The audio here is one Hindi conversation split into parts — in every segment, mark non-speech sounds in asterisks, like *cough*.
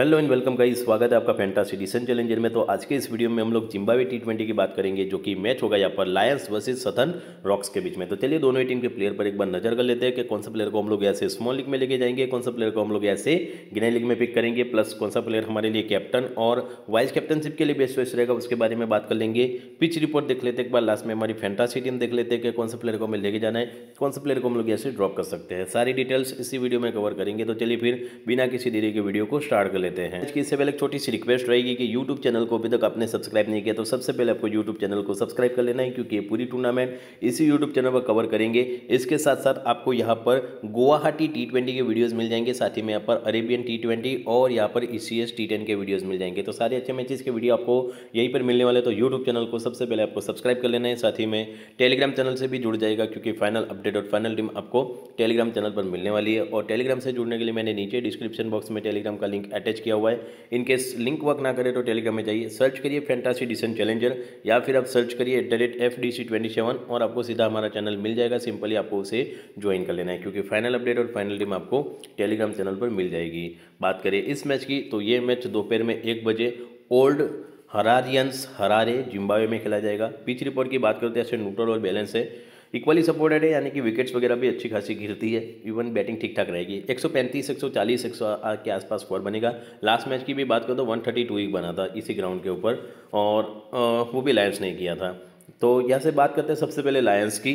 हेलो एंड वेलकम का स्वागत है आपका फैंटासी डिसन चैलेंजर में तो आज के इस वीडियो में हम लोग जिम्बावे टी ट्वेंटी की बात करेंगे जो कि मैच होगा यहाँ पर लायंस वर्सेस सथन रॉक्स के बीच में तो चलिए दोनों ही टीम के प्लेयर पर एक बार नजर कर लेते हैं कि कौन सा प्लेयर को हम लोग ऐसे स्मॉल लीग में लेके जाएंगे कौन सा प्लेयर को हम लोग ऐसे गिने लीग में पिक करेंगे प्लस कौन सा प्लेयर हमारे लिए कैप्टन और वाइस कैप्टनशिप के लिए बेस्ट वेस्ट रहेगा उसके बारे में बात कर लेंगे पिच रिपोर्ट देख लेते एक बार लास्ट में हमारी फैंटासी टीम देख लेते हैं कि कौन सा प्लेयर को हमें लेके जाना है कौन सा प्लेयर को हम लोग ऐसे ड्रॉप कर सकते हैं सारी डिटेल्स इसी वीडियो में कवर करेंगे तो चलिए फिर बिना किसी देरी के वीडियो को स्टार्ट कर देते हैं आज की इससे पहले एक छोटी सी रिक्वेस्ट रहेगी कि यूट्यूब चैनल को अभी तक आपने सब्सक्राइब नहीं किया तो सबसे पहले आपको यूट्यूब चैनल को सब्सक्राइब कर लेना है क्योंकि ये पूरी टूर्नामेंट इसी यूट्यूब चैनल पर कवर करेंगे इसके साथ साथ आपको यहाँ पर गुवाहाटी टी ट्वेंटी के वीडियोज़ मिल जाएंगे साथ ही में यहाँ पर अरेबियन टी ट्वेंटी और यहाँ पर E C S T ten के वीडियोज़ मिल जाएंगे तो सारे अच्छे मैचेज़ के वीडियो आपको यहीं पर मिलने वाले तो यूट्यूब चैनल को सबसे पहले आपको सब्सक्राइब कर लेना है साथ ही में टेलीग्राम चैनल से भी जुड़ जाएगा क्योंकि फाइनल अपडेट और फाइनल टीम आपको टेलीग्राम चैनल पर मिलने वाली है और टेलीग्राम से जुड़ने के लिए मैंने नीचे डिस्क्रिप्शन बॉक्स में टेलीग्राम का लिंक अटैच अटैच किया हुआ है इनके लिंक वर्क ना करे तो टेलीग्राम में जाइए सर्च करिए फैंटासी डिसेंट चैलेंजर या फिर आप सर्च करिए at the rate F D C twenty seven और आपको सीधा हमारा चैनल मिल जाएगा सिंपली आपको उसे ज्वाइन कर लेना है क्योंकि फाइनल अपडेट और फाइनल टीम आपको टेलीग्राम चैनल पर मिल जाएगी बात करें इस मैच की तो ये मैच दोपहर में एक बजे ओल्ड हरारियंस हरारे जिम्बावे में खेला जाएगा पिच रिपोर्ट की बात करते हैं ऐसे न्यूट्रल और बैलेंस है इक्वली सपोर्टेड है यानी कि विकेट्स वगैरह भी अच्छी खासी गिरती है इवन बैटिंग ठीक ठाक रहेगी 135, 140, सौ के आसपास स्कोर बनेगा लास्ट मैच की भी बात करो तो 132 ही बना था इसी ग्राउंड के ऊपर और वो भी लायंस ने किया था तो यहाँ से बात करते हैं सबसे पहले लायंस की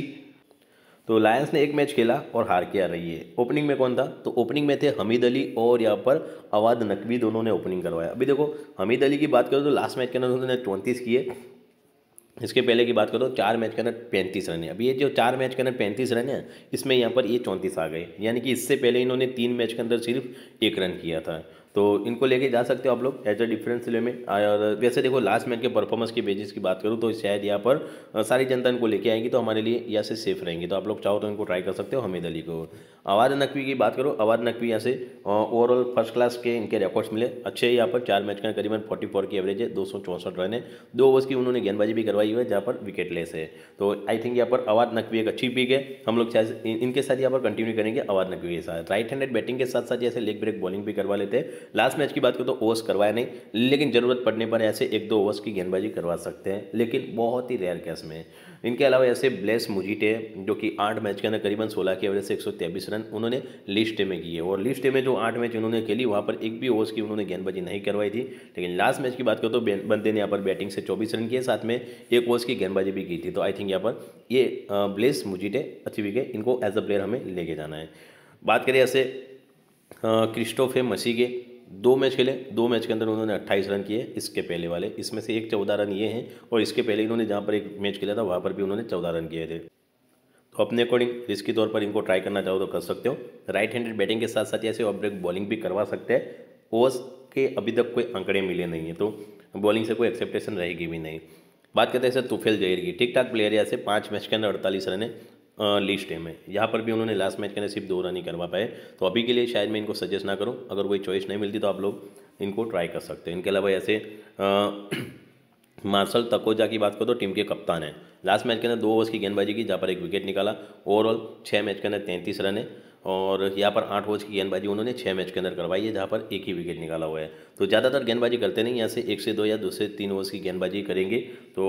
तो लायंस ने एक मैच खेला और हार के आ रही है ओपनिंग में कौन था तो ओपनिंग में थे हमीद अली और यहाँ पर अवाद नकवी दोनों ने ओपनिंग करवाया अभी देखो हमीद अली की बात करो तो लास्ट मैच के अंदर उन्होंने चौंतीस किए इसके पहले की बात करो तो चार मैच के अंदर पैंतीस रन है अब ये जो चार मैच के अंदर पैंतीस रन है इसमें यहाँ पर ये चौंतीस आ गए यानी कि इससे पहले इन्होंने तीन मैच के अंदर सिर्फ एक रन किया था तो इनको लेके जा सकते हो आप लोग एज अ डिफरेंस ले में और वैसे देखो लास्ट मैच के परफॉर्मेंस के बेसिस की बात करूँ तो शायद यहाँ पर सारी जनता इनको लेके आएगी तो हमारे लिए यहाँ से सेफ रहेंगे तो आप लोग चाहो तो इनको ट्राई कर सकते हो हमीद अली को आवाज नकवी की बात करो आवाज नकवी यहाँ से ओवरऑल फर्स्ट क्लास के इनके रिकॉर्ड्स मिले अच्छे यहाँ पर चार मैच का करीबन फोर्टी फोर की एवरेज है दो सौ चौंसठ रन है दो ओवर्स की उन्होंने गेंदबाजी भी करवाई हुई है जहाँ पर विकेट लेस है तो आई थिंक यहाँ पर आवाज नकवी एक अच्छी पिक है हम लोग इनके साथ यहाँ पर कंटिन्यू करेंगे आवाज नकवी के साथ राइट हैंडेड बैटिंग के साथ साथ जैसे लेग ब्रेक बॉलिंग भी करवा लेते हैं लास्ट मैच की बात करें तो ओवर्स करवाया नहीं लेकिन ज़रूरत पड़ने पर ऐसे एक दो ओवर्स की गेंदबाजी करवा सकते हैं लेकिन बहुत ही रेयर कैस में इनके अलावा ऐसे ब्लेस मुजीटे जो कि आठ मैच के अंदर करीबन सोलह की एवरेज से एक रन उन्होंने लिस्ट में किए और लिस्ट में जो आठ मैच उन्होंने खेली वहाँ पर एक भी ओवर्स की उन्होंने गेंदबाजी नहीं करवाई थी लेकिन लास्ट मैच की बात करें तो बंदे ने यहाँ पर बैटिंग से चौबीस रन किए साथ में एक ओवर्स की गेंदबाजी भी की थी तो आई थिंक यहाँ पर ये ब्लेस मुजीटे अच्छी विकेट इनको एज अ प्लेयर हमें लेके जाना है बात करें ऐसे क्रिस्टोफे मसीगे दो मैच खेले दो मैच के अंदर उन्होंने अट्ठाईस रन किए इसके पहले वाले इसमें से एक चौदह रन ये हैं और इसके पहले इन्होंने जहाँ पर एक मैच खेला था वहाँ पर भी उन्होंने चौदह रन किए थे तो अपने अकॉर्डिंग रिस्क के तौर पर इनको ट्राई करना चाहो तो कर सकते हो राइट हैंडेड बैटिंग के साथ साथ ऐसे ऑफ ब्रेक बॉलिंग भी करवा सकते हैं ओवर्स के अभी तक कोई आंकड़े मिले नहीं है तो बॉलिंग से कोई एक्सेप्टेशन रहेगी भी नहीं बात करते हैं सर तुफेल जहीर की ठीक ठाक प्लेयर है ऐसे पाँच मैच के अंदर अड़तालीस रन है लिस्ट है यहाँ पर भी उन्होंने लास्ट मैच के अंदर सिर्फ दो रन ही करवा पाए तो अभी के लिए शायद मैं इनको सजेस्ट ना करूँ अगर कोई चॉइस नहीं मिलती तो आप लोग इनको ट्राई कर सकते हैं इनके अलावा ऐसे *clears throat* मार्सल तकोजा की बात करो तो टीम के कप्तान है लास्ट मैच के अंदर दो ओवर्स की गेंदबाजी की जहाँ पर एक विकेट निकाला ओवरऑल छः मैच के अंदर तैंतीस रन है और यहाँ पर आठ ओवर्स की गेंदबाजी उन्होंने छः मैच के अंदर करवाई है जहाँ पर एक ही विकेट निकाला हुआ है तो ज़्यादातर गेंदबाजी करते नहीं यहाँ से एक से दो या दो से तीन ओवर्स की गेंदबाजी करेंगे तो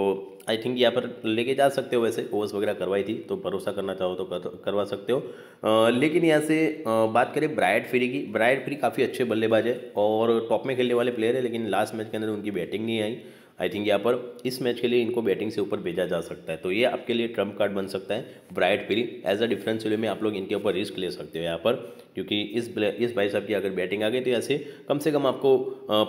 आई थिंक यहाँ पर लेके जा सकते हो वैसे ओवर्स वगैरह करवाई थी तो भरोसा करना चाहो तो कर, करवा सकते हो आ, लेकिन यहाँ से आ, बात करें ब्रायड फ्री की ब्रायड फ्री काफ़ी अच्छे बल्लेबाज है और टॉप में खेलने वाले प्लेयर है लेकिन लास्ट मैच के अंदर उनकी बैटिंग नहीं आई आई थिंक यहाँ पर इस मैच के लिए इनको बैटिंग से ऊपर भेजा जा सकता है तो ये आपके लिए ट्रम्प कार्ड बन सकता है ब्राइट फिली एज अ डिफरेंस वे में आप लोग इनके ऊपर रिस्क ले सकते हो यहाँ पर क्योंकि इस इस भाई साहब की अगर बैटिंग आ गई तो ऐसे कम से कम आपको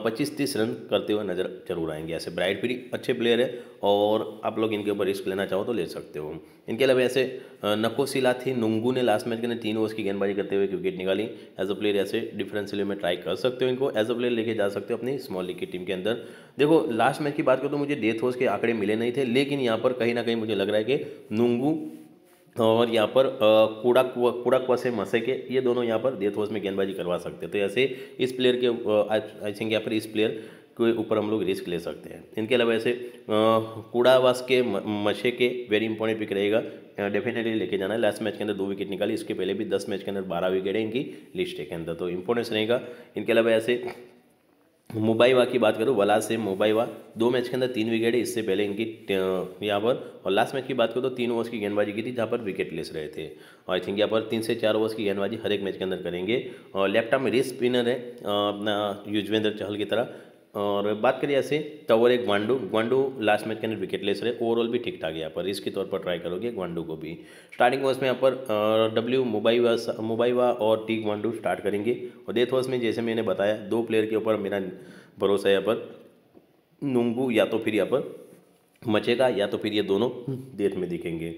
पच्चीस तीस रन करते हुए नज़र जरूर आएंगे ऐसे ब्राइट भी अच्छे प्लेयर है और आप लोग इनके ऊपर रिस्क लेना चाहो तो ले सकते हो इनके अलावा ऐसे नक्को थी नुंगू ने लास्ट मैच के अंदर तीन ओवर्स की गेंदबाजी करते हुए क्रिकेट निकाली एज अ प्लेयर ऐसे डिफरेंशियल में ट्राई कर सकते हो इनको एज अ प्लेयर लेके जा सकते हो अपनी स्मॉल लीग की टीम के अंदर देखो लास्ट मैच की बात करो तो मुझे डेथ ओवर्स के आंकड़े मिले नहीं थे लेकिन यहाँ पर कहीं ना कहीं मुझे लग रहा है कि नुंगू और यहाँ पर कूड़ा कुआ कूड़ा कुआ से मसे के ये दोनों यहाँ पर डेथ ओवर्स में गेंदबाजी करवा सकते हैं तो ऐसे इस प्लेयर के आई थिंक यहाँ पर इस प्लेयर के ऊपर हम लोग रिस्क ले सकते हैं इनके अलावा ऐसे कूड़ावास के मशे के वेरी इंपॉर्टेंट पिक रहेगा डेफिनेटली लेके जाना है लास्ट मैच के अंदर दो विकेट निकाली इसके पहले भी दस मैच के अंदर बारह विकेट है इनकी लिस्ट के अंदर तो इंपॉर्टेंस रहेगा इनके अलावा ऐसे मुंबईवा की बात करूँ वला से मुंबईवा दो मैच के अंदर तीन विकेट है इससे पहले इनकी यहाँ पर और लास्ट मैच की बात करूँ तो तीन ओवर्स की गेंदबाजी की थी जहाँ पर विकेट लेस रहे थे और आई थिंक यहाँ पर तीन से चार ओवर्स की गेंदबाजी हर एक मैच के अंदर करेंगे और लेफ्ट आर्म रेस स्पिनर है अपना युजवेंद्र चहल की तरह और बात करिए ऐसे तवर एक ग्वांडू ग्वांडू लास्ट मैच के अंदर विकेट लेस रहे ओवरऑल भी ठीक ठाक यहाँ पर इसके तौर पर ट्राई करोगे ग्वांडू को भी स्टार्टिंग ओवर्स में यहाँ पर डब्ल्यू मुबाईवा वा और टी ग्वांडू स्टार्ट करेंगे और डेथ ओवर्स में जैसे मैंने बताया दो प्लेयर के ऊपर मेरा भरोसा है यहाँ पर नुंगू या तो फिर यहाँ पर मचेगा या तो फिर ये दोनों डेथ में दिखेंगे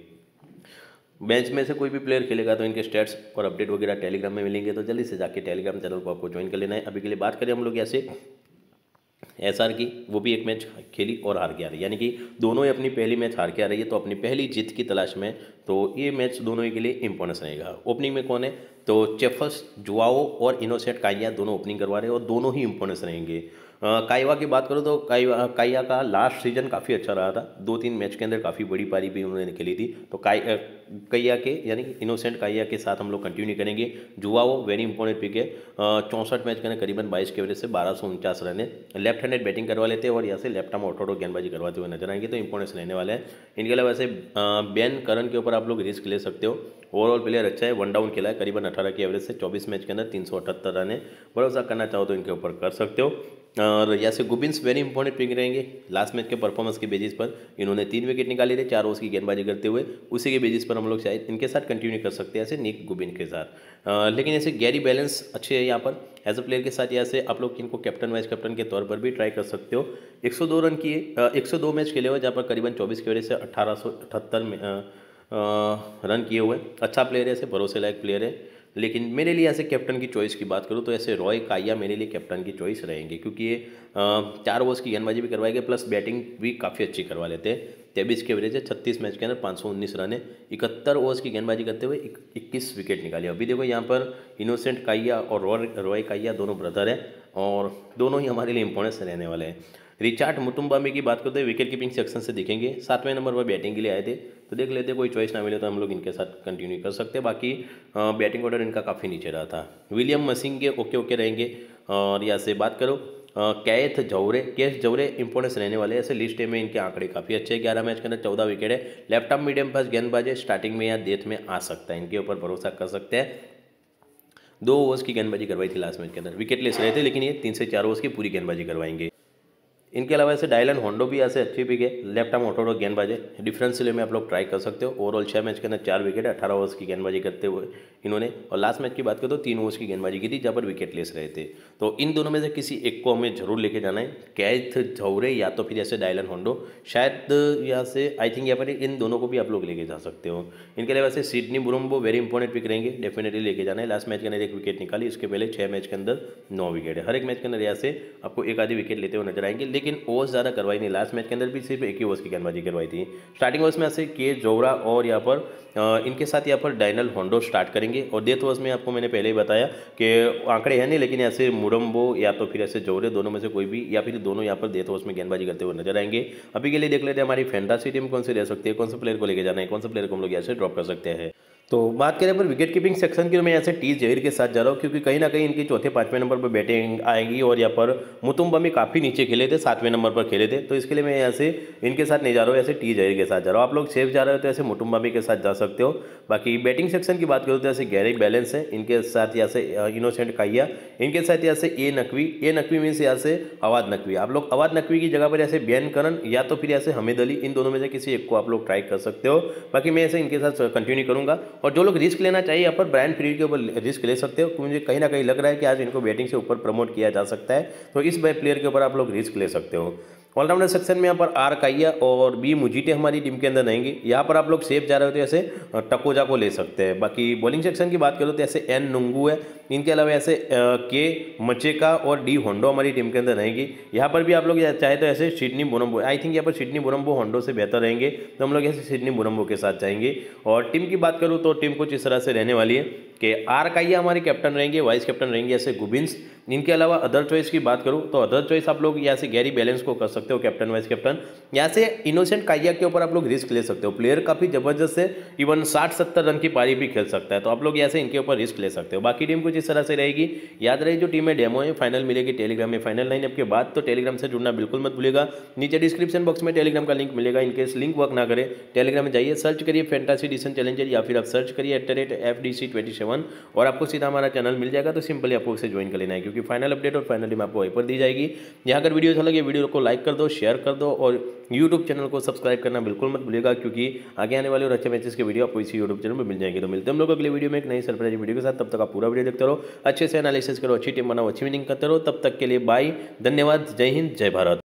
बेंच में से कोई भी प्लेयर खेलेगा तो इनके स्टेट्स और अपडेट वगैरह टेलीग्राम में मिलेंगे तो जल्दी से जाके टेलीग्राम चैनल को आपको ज्वाइन कर लेना है अभी के लिए बात करें हम लोग से एस आर की वो भी एक मैच खेली और हार के आ रही यानी कि दोनों ही अपनी पहली मैच हार के आ रही है तो अपनी पहली जीत की तलाश में तो ये मैच दोनों ही के लिए इंपॉर्टेंस रहेगा ओपनिंग में कौन है तो चेफस जुआओ और इनोसेट काइया दोनों ओपनिंग करवा रहे हैं और दोनों ही इंपॉर्टेंस रहेंगे हाँ, काइवा की बात करूँ तो काइवा काइया का लास्ट सीजन काफ़ी अच्छा रहा था दो तीन मैच के अंदर काफ़ी बड़ी पारी भी उन्होंने खेली थी तो काई कैया के यानी कि इनोसेंट काइया के साथ हम लोग कंटिन्यू करेंगे जुआ वो वेरी इंपॉर्टेंट पिक है चौंसठ मैच के अंदर करीबन बाईस के एवरेज से बारह सौ उनचास रन है लेफ्ट हैंडेड बैटिंग करवा लेते हैं और यहाँ से लेफ्ट आर्म ऑटोडो गेंदबाजी करवाते हुए नजर आएंगे तो इंपॉर्टेंस रहने वाला है इनके अलावा ऐसे बैन करन के ऊपर आप लोग रिस्क ले सकते हो ओवरऑल प्लेयर अच्छा है वन डाउन खेला है करीबन अठारह के एवरेज से चौबीस मैच के अंदर तीन सौ अठहत्तर रन है भरोसा करना चाहो तो इनके ऊपर कर सकते हो और से गुबिन्स वेरी इंपॉर्टेंट पिक रहेंगे लास्ट मैच के परफॉर्मेंस के बेसिस पर इन्होंने तीन विकेट निकाले थे चार ओवर्स की गेंदबाजी करते हुए उसी के बेसिस पर हम लोग शायद इनके साथ कंटिन्यू कर सकते हैं ऐसे निक गुबिन के साथ लेकिन ऐसे गैरी बैलेंस अच्छे है यहाँ पर एज अ प्लेयर के साथ से आप लोग इनको कैप्टन वाइस कैप्टन के तौर पर भी ट्राई कर सकते हो एक रन किए एक मैच खेले हुए जहाँ पर करीबन चौबीस की वजह से अट्ठारह में रन किए हुए अच्छा प्लेयर है ऐसे भरोसे लायक प्लेयर है लेकिन मेरे लिए ऐसे कैप्टन की चॉइस की बात करूँ तो ऐसे रॉय काया मेरे लिए कैप्टन की चॉइस रहेंगे क्योंकि ये चार ओवर्स की गेंदबाजी भी करवाएंगे प्लस बैटिंग भी काफ़ी अच्छी करवा लेते हैं तेबीस के एवरेज है छत्तीस मैच के अंदर पाँच सौ उन्नीस रन है इकहत्तर ओवर्स की गेंदबाजी करते हुए इक्कीस विकेट निकाली अभी देखो यहाँ पर इनोसेंट काइया और रॉय रॉय काइया दोनों ब्रदर हैं और दोनों ही हमारे लिए इम्पोर्टेंस रहने वाले हैं रिचार्ड मुतुम्बामी की बात करते हैं विकेट कीपिंग सेक्शन से देखेंगे सातवें नंबर पर बैटिंग के लिए आए थे तो देख लेते कोई चॉइस ना मिले तो हम लोग इनके साथ कंटिन्यू कर सकते बाकी बैटिंग ऑर्डर इनका काफ़ी नीचे रहा था विलियम मसिंग के ओके ओके रहेंगे और यहाँ से बात करो कैथ जौरे कैथ जौरे इंपोर्टेंस रहने वाले ऐसे लिस्ट में इनके आंकड़े काफ़ी अच्छे हैं ग्यारह मैच के अंदर चौदह विकेट है लेफ्ट मीडियम पास गेंदबाज है स्टार्टिंग में या डेथ में आ सकता है इनके ऊपर भरोसा कर सकते हैं दो ओवर्स की गेंदबाजी करवाई थी लास्ट मैच के अंदर विकेट लेस रहे थे लेकिन ये तीन से चार ओवर्स की पूरी गेंदबाजी करवाएंगे इनके अलावा ऐसे डायलन होंडो भी ऐसे अच्छी पिक है लेफ्ट आर्म ऑटो गेंदबाज है डिफरेंस सिले में आप लोग ट्राई कर सकते हो ओवरऑल छः मैच के अंदर चार विकेट अठारह ओवर्स की गेंदबाजी करते हुए इन्होंने और लास्ट मैच की बात करें तो तीन ओवर्स की गेंदबाजी की थी जहाँ पर विकेट लेस रहे थे तो इन दोनों में से किसी एक को हमें जरूर लेके जाना है कैथ झौरे या तो फिर ऐसे डायलन होंडो शायद यहाँ से आई थिंक यहाँ पर इन दोनों को भी आप लोग लेके जा सकते हो इनके अलावा से सिडनी बुरम्बो वेरी इंपॉर्टेंट पिक रहेंगे डेफिनेटली लेके जाना है लास्ट मैच के अंदर एक विकेट निकाली इसके पहले छः मैच के अंदर नौ विकेट है हर एक मैच के अंदर यहाँ से आपको एक आधी विकेट लेते हुए नजर आएंगे लेकिन ओवर्स ज़्यादा करवाई नहीं लास्ट मैच के अंदर भी सिर्फ एक ही ओवर्स की गेंदबाजी करवाई थी स्टार्टिंग ओवर्स में ऐसे के जोवरा और यहाँ पर इनके साथ यहाँ पर डायनल होंडो स्टार्ट करेंगे और डेथ ओवर्स में आपको मैंने पहले ही बताया कि आंकड़े हैं नहीं लेकिन ऐसे मुरम्बो या तो फिर ऐसे जोवरे दोनों में से कोई भी या फिर दोनों यहाँ पर डेथ ओवर्स में गेंदबाजी करते हुए नजर आएंगे अभी के लिए देख लेते हैं हमारी फैंटासी टीम कौन सी रह सकती है कौन से प्लेयर को लेकर जाना है कौन से प्लेयर को हम लोग यहाँ से ड्रॉप कर सकते हैं तो बात करें पर विकेट कीपिंग सेक्शन की तो मैं यहाँ से टी जहीर के साथ जा रहा हूँ क्योंकि कहीं ना कहीं इनके चौथे पाँचवें नंबर पर बैटिंग आएंगी और यहाँ पर मुतुम्बा में काफ़ी नीचे खेले थे सातवें नंबर पर खेले थे तो इसके लिए मैं यहाँ से इनके साथ नहीं जा रहा हूँ ऐसे टी जहीर के साथ जा रहा हूँ आप लोग सेफ जा रहे हो तो ऐसे मुतुम्बामी के साथ जा सकते हो बाकी बैटिंग सेक्शन की बात करो तो ऐसे गहरे बैलेंस है इनके साथ यहाँ से इनोसेंट काहिया इनके साथ यहाँ से A Naqvi A Naqvi means यहाँ से अवाद नकवी आप लोग अवाद नकवी की जगह पर ऐसे बैन करन या तो फिर ऐसे हमीद अली इन दोनों में से किसी एक को आप लोग ट्राई कर सकते हो बाकी मैं ऐसे इनके साथ कंटिन्यू करूँगा और जो लोग रिस्क लेना चाहिए यहाँ पर ब्रांड फ्रीड के ऊपर रिस्क ले सकते हो मुझे कहीं ना कहीं लग रहा है कि आज इनको बैटिंग से ऊपर प्रमोट किया जा सकता है तो इस प्लेयर के ऊपर आप लोग रिस्क ले सकते हो ऑलराउंडर सेक्शन में यहाँ पर आर काइया और बी मुजीटे हमारी टीम के अंदर रहेंगे यहाँ पर आप लोग सेफ जा रहे हो तो ऐसे टकोजा को ले सकते हैं बाकी बॉलिंग सेक्शन की बात करो तो ऐसे एन नुंगू है इनके अलावा ऐसे के मचेका और डी होंडो हमारी टीम के अंदर रहेंगी यहाँ पर भी आप लोग चाहे तो ऐसे सिडनी बुरम्बो आई थिंक यहाँ पर सिडनी बुरम्बो होंडो से बेहतर रहेंगे तो हम लोग ऐसे सिडनी बुरम्बो के साथ जाएंगे और टीम की बात करूँ तो टीम कुछ इस तरह से रहने वाली है कि आर का हमारे कैप्टन रहेंगे वाइस कैप्टन रहेंगे ऐसे गुबिन्स इनके अलावा अदर चॉइस की बात करूँ तो अदर चॉइस आप लोग यहाँ से गैरी बैलेंस को कर सकते हो कैप्टन वाइस कैप्टन यहाँ से इनोसेंट काइया के ऊपर आप लोग रिस्क ले सकते हो प्लेयर काफ़ी ज़बरदस्त है इवन साठ सत्तर रन की पारी भी खेल सकता है तो आप लोग यहाँ से इनके ऊपर रिस्क ले सकते हो बाकी टीम कुछ किस तरह से रहेगी याद रहे जो टीमें डेमो है फाइनल मिलेगी टेलीग्राम में फाइनल लाइन के बाद तो टेलीग्राम से जुड़ना बिल्कुल मत भूलेगा नीचे डिस्क्रिप्शन बॉक्स में टेलीग्राम का लिंक मिलेगा इनकेस लिंक वर्क ना करें टेलीग्राम में जाइए सर्च करिए फेंटासी डिसन चैलेंजर या फिर आप सर्च करिए at the rate F D C twenty seven और आपको सीधा हमारा चैनल मिल जाएगा तो सिंपली आपको उसे ज्वाइन कर लेना है क्योंकि फाइनल अपडेट और फाइनल टीम आपको वहीं पर दी जाएगी यहाँ अगर वीडियो अच्छा लगे वीडियो को लाइक कर दो शेयर कर दो और यूट्यूब चैनल को सब्सक्राइब करना बिल्कुल मत भूलिएगा क्योंकि आगे आने वाले और अच्छे मैचेस के वीडियो आपको इसी यूट्यूब चैनल पर मिल जाएंगे तो मिलते हम लोग अगले वीडियो में एक नई सरप्राइज वीडियो के साथ तब तक आप पूरा वीडियो देखते रहो अच्छे से एनालिसिस करो अच्छी टीम बनाओ अच्छी विनिंग करते रहो तब तक के लिए बाय धन्यवाद जय हिंद जय भारत